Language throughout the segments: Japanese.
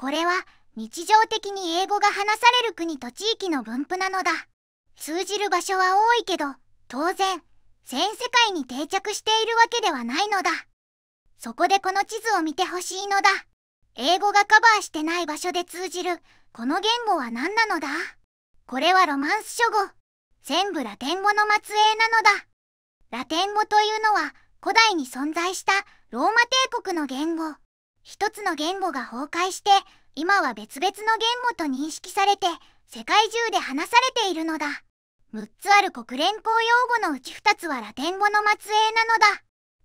これは日常的に英語が話される国と地域の分布なのだ通じる場所は多いけど当然全世界に定着しているわけではないのだそこでこの地図を見てほしいのだ英語がカバーしてない場所で通じるこの言語は何なのだこれはロマンス諸語全部ラテン語の末裔なのだラテン語というのは古代に存在したローマ帝国の言語一つの言語が崩壊して今は別々の言語と認識されて世界中で話されているのだ6つある国連公用語のうち2つはラテン語の末裔なのだ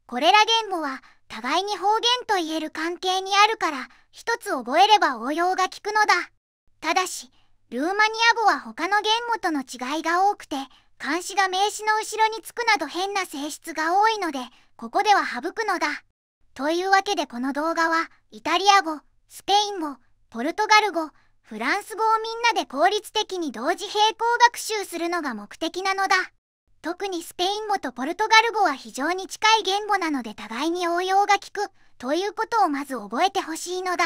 これら言語は互いに方言と言える関係にあるから一つ覚えれば応用が利くのだただしルーマニア語は他の言語との違いが多くて漢詩が名詞の後ろにつくなど変な性質が多いのでここでは省くのだというわけでこの動画はイタリア語スペイン語ポルトガル語フランス語をみんなで効率的に同時並行学習するのが目的なのだ特にスペイン語とポルトガル語は非常に近い言語なので互いに応用が利くということをまず覚えてほしいのだ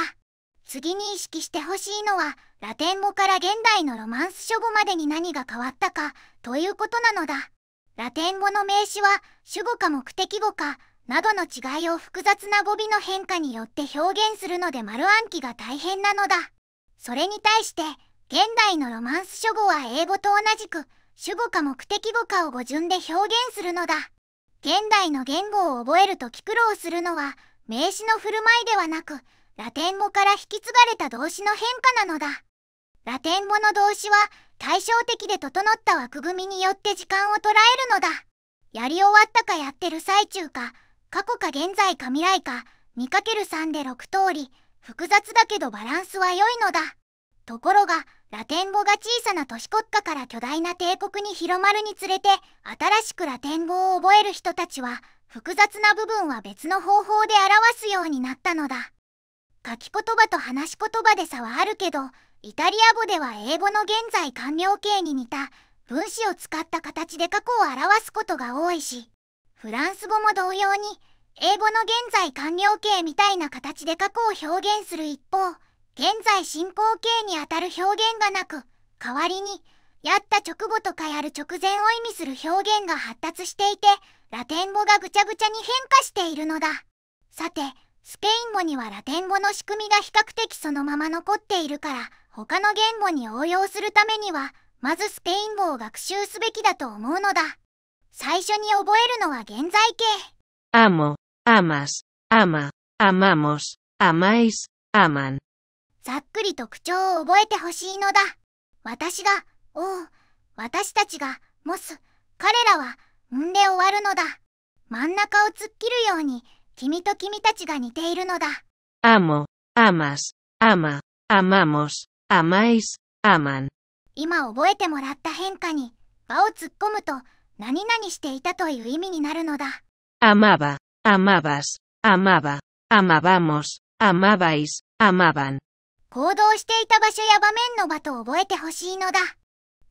次に意識してほしいのはラテン語から現代のロマンス書語までに何が変わったかということなのだラテン語の名詞は主語か目的語かなどの違いを複雑な語尾の変化によって表現するので丸暗記が大変なのだ。それに対して、現代のロマンス書語は英語と同じく、主語か目的語かを語順で表現するのだ。現代の言語を覚えるとき苦労するのは、名詞の振る舞いではなく、ラテン語から引き継がれた動詞の変化なのだ。ラテン語の動詞は、対照的で整った枠組みによって時間を捉えるのだ。やり終わったかやってる最中か、過去か現在か未来か 2×3 で6通り複雑だけどバランスは良いのだところがラテン語が小さな都市国家から巨大な帝国に広まるにつれて新しくラテン語を覚える人たちは複雑な部分は別の方法で表すようになったのだ書き言葉と話し言葉で差はあるけどイタリア語では英語の現在完了形に似た分子を使った形で過去を表すことが多いしフランス語も同様に英語の現在完了形みたいな形で過去を表現する一方現在進行形にあたる表現がなく代わりにやった直後とかやる直前を意味する表現が発達していてラテン語がぐちゃぐちゃに変化しているのださてスペイン語にはラテン語の仕組みが比較的そのまま残っているから他の言語に応用するためにはまずスペイン語を学習すべきだと思うのだ最初に覚えるのは現在形。amo, amas, ama, amamos, a m i s aman。ざっくり特徴を覚えてほしいのだ。私が、おう、私たちが、モス、彼らは、んで終わるのだ。真ん中を突っ切るように、君と君たちが似ているのだ。amo, amas, ama, amamos, a m i s aman。今覚えてもらった変化に、場を突っ込むと、何々していたという意味になるのだ。amaba, amabas, amaba, amabamos, amabais, amaban。行動していた場所や場面の場と覚えてほしいのだ。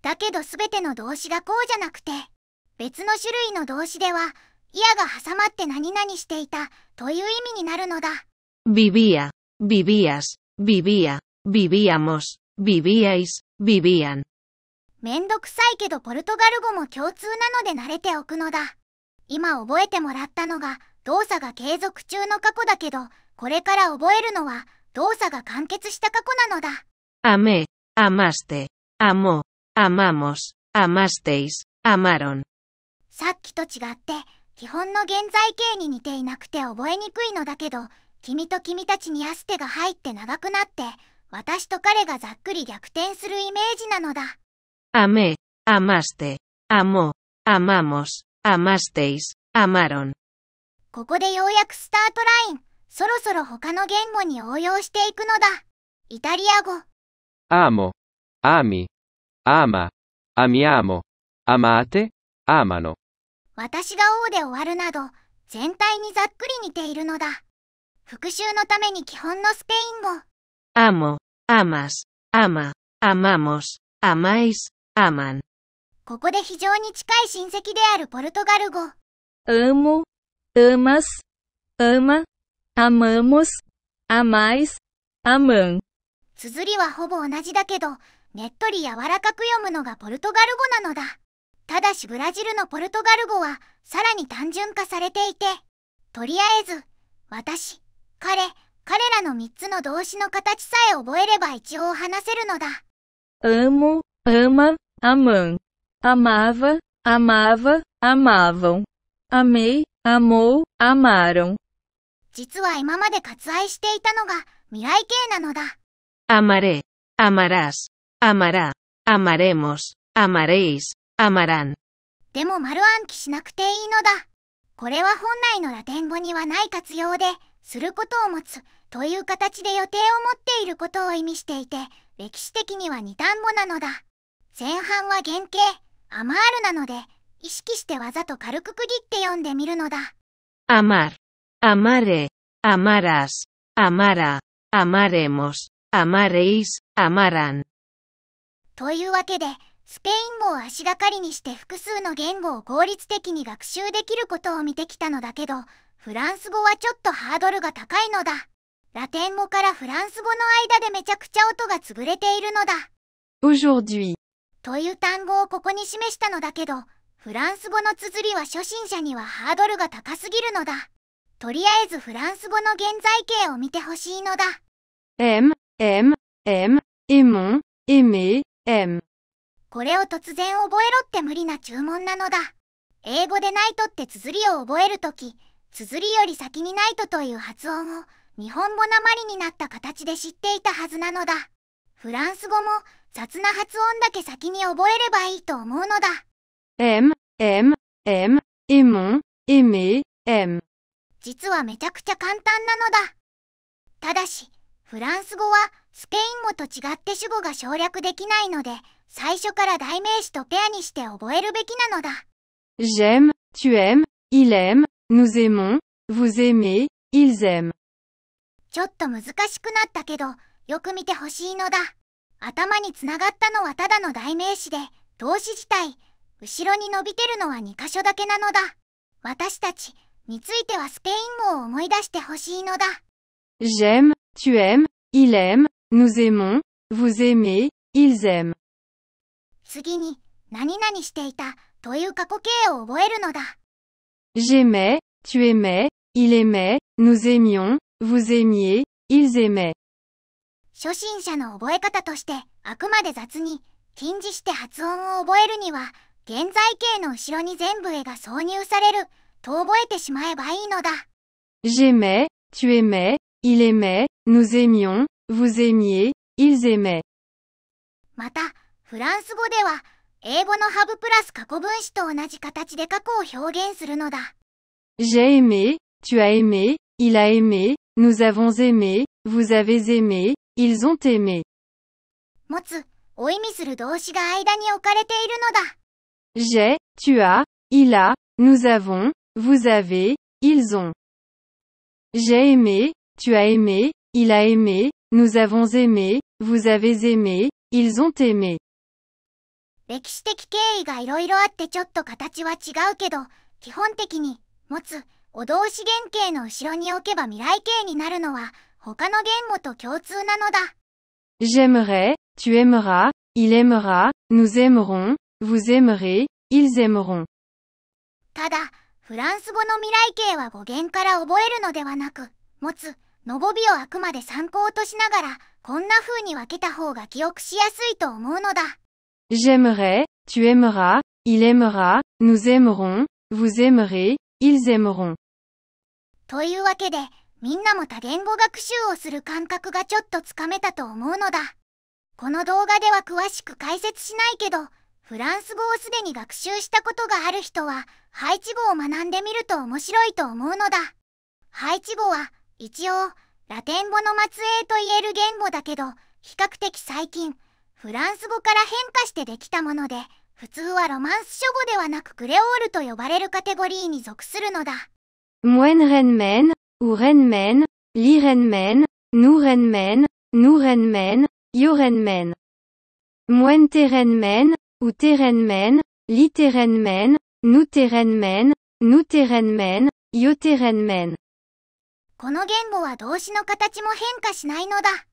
だけどすべての動詞がこうじゃなくて、別の種類の動詞では、いやが挟まって何々していたという意味になるのだ。vivía, vivías, vivía, vivíamos, vivíais, vivían. めんどくさいけどポルトガル語も共通なので慣れておくのだ。今覚えてもらったのが動作が継続中の過去だけど、これから覚えるのは動作が完結した過去なのだ。さっきと違って、基本の現在形に似ていなくて覚えにくいのだけど、君と君たちにアステが入って長くなって、私と彼がざっくり逆転するイメージなのだ。Amé, amaste, amó, amamos, amasteis, amaron. ここでようやくスタートライン。そろそろ他の言語に応用していくのだ。イタリア語。amo, ami, ama, amiamo, amate, amano。私が O で終わるなど、全体にざっくり似ているのだ。復習のために基本のスペイン語。amo, amas, ama, amamos, amáis, aman. ここで非常に近い親戚であるポルトガル語。amo, amas, ama, amamos, amais, amam. 綴りはほぼ同じだけど、ねっとり柔らかく読むのがポルトガル語なのだ。ただしブラジルのポルトガル語はさらに単純化されていて、とりあえず、私、彼、彼らの3つの動詞の形さえ覚えれば一応話せるのだ。amo, ama, amam, amava, amava, amavam, amei, amou, amaram. 実は今まで割愛していたのが未来形なのだ。amaré, amarás, amará, amaremos, a m a r i s amarán. でも丸暗記しなくていいのだ。これは本来のラテン語にはない活用で、することを持つという形で予定を持っていることを意味していて、歴史的には二単語なのだ。前半は原型アマールなので意識してわざと軽く区切って読んでみるのだ。アマ a アマレ、アマラス、アマラ、アマレモス、アマレイス、アマラン。というわけで、スペイン語を足がかりにして複数の言語を効率的に学習できることを見てきたのだけど、フランス語はちょっとハードルが高いのだ。ラテン語からフランス語の間でめちゃくちゃ音が潰れているのだ。Aujourd'hui, という単語をここに示したのだけどフランス語の綴りは初心者にはハードルが高すぎるのだとりあえずフランス語の現在形を見てほしいのだ M, M, M, イ m ン、イ M これを突然覚えろって無理な注文なのだ英語でナイトって綴りを覚えるとき綴りより先にナイトという発音を日本語なまりになった形で知っていたはずなのだフランス語も雑な発音だけ先に覚えればいいと思うのだ。m, m, m, いむ、いみ、m。実はめちゃくちゃ簡単なのだ。ただし、フランス語はスペイン語と違って主語が省略できないので、最初から代名詞とペアにして覚えるべきなのだ。j'aime, tu aimes, il aime, nous aimons, vous aimez, ils aiment. ちょっと難しくなったけど、よく見てほしいのだ。頭につながったのはただの代名詞で動詞自体後ろに伸びてるのは2箇所だけなのだ私たちについてはスペイン語を思い出してほしいのだ J'aime, tu aimes, il aime, nous aimons, vous aimez, ils aiment 次に何々していたという過去形を覚えるのだ J'aimais, tu aimais, il aimait, nous aimions, vous aimiez, ils aimaient 初心者の覚え方としてあくまで雑に禁じして発音を覚えるには現在形の後ろに全部絵が挿入されると覚えてしまえばいいのだ。J'aimais, tu aimais, il aimait, nous aimions, vous aimiez, ils aimaient. また、フランス語では英語のハブプラス過去分詞と同じ形で過去を表現するのだ。J'ai aimé, tu as aimé, il a aimé, nous avons aimé, vous avez aimé, Ils ont aimé. 持つを意味する動詞が間に置かれているのだ。J'ai, tu as, il a, nous avons, vous avez, ils ont. J'ai aimé, tu as aimé, il a aimé, nous avons aimé, vous avez aimé, ils ont aimé. 歴史的経緯がいろいろあってちょっと形は違うけど、基本的に、持つ、お動詞原型の後ろに置けば未来形になるのは、他の言語と共通なのだ。J'aimerais, tu aimeras, il aimera, nous aimerons, vous aimerez, ils aimeront. ただ、フランス語の未来形は語源から覚えるのではなく、持つ、のぼびをあくまで参考としながら、こんな風に分けた方が記憶しやすいと思うのだ。J'aimerais, tu aimeras, il aimera, nous aimerons, vous aimerez, ils aimeront. というわけで、みんなも多言語学習をする感覚がちょっとつかめたと思うのだ。この動画では詳しく解説しないけど、フランス語をすでに学習したことがある人は、配置語を学んでみると面白いと思うのだ。配置語は、一応、ラテン語の末裔と言える言語だけど、比較的最近、フランス語から変化してできたもので、普通はロマンス書語ではなくクレオールと呼ばれるカテゴリーに属するのだ。ou Renmen, Lirenmen, Nourenmen, Nourenmen, Yorenmen. Moenterenmen, ou Terenmen, Literenmen, Nouterenmen, Nouterenmen, Yoterenmen. この言語は動詞の形も変化しないのだ。